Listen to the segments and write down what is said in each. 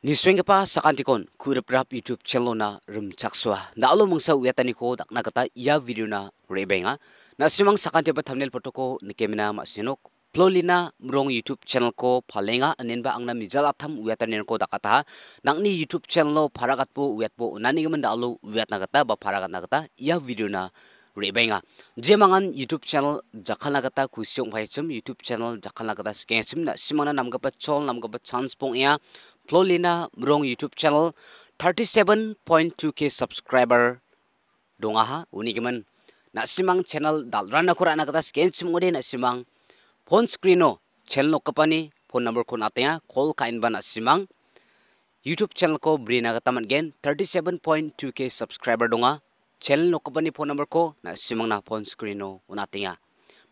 Niswengpa sakantikon kurap rap YouTube channel na rum chakswa. Na alo mangsa uyatani ko dak nakata ya video na rebenga. Na simang sakanti pa thumbnail photo ko nikemina ma sinok. Plolina mrong YouTube channel ko phalenga anenba angna mi jala tham uyatani ko Nangni YouTube channel lo pharagatpo uyatpo nani gamanda alo uyatna ba pharagatna kata ya video na rebenga. rebenga jemangan youtube channel jakhala gata kusyong phai youtube channel jakhala gata ske chum na simana namgapa chol namgapa chance pong ya plolina mrong youtube channel 37.2k subscriber donga ha unigiman na simang channel dalrana khura na gata ske chum ngode na simang phone screeno chelno kapani phone number khon atya call kain ban simang youtube channel ko brina gata man gen 37.2k subscriber donga channel no company phone number ko na simang na phone screen no unatinga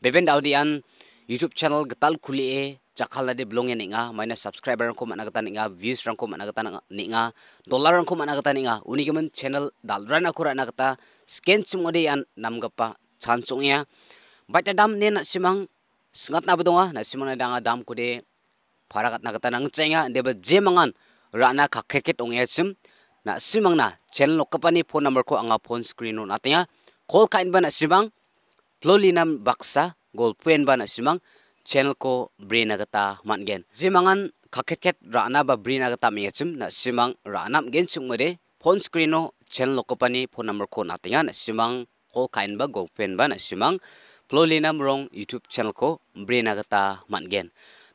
beben daudi an youtube channel gatal khuli e chakhal na de blong ene nga maina subscriber ko mana gatan nga views rang ko mana gatan nga dollar rang ko mana gatan nga uni channel dalran akura na gata scan sung ode an namgapa chansung ya e baita dam ne na simang sngat na bedonga na simang na danga dam ko de parakat na gatan ang chenga deba jemangan rana kakeket ket ong sim e na simang na chen lo ka pani phone number ko anga phone screen na tya call kain ba na simang ploli nam baksa gol pen ba na simang channel ko brain agata man gen jimangan khaket khet ra na ba brain agata mi chim na simang ra gen chung mere phone screen no chen lo ka phone number ko na tya na simang call kain ba gol pen ba na simang ploli rong youtube channel ko brain agata man gen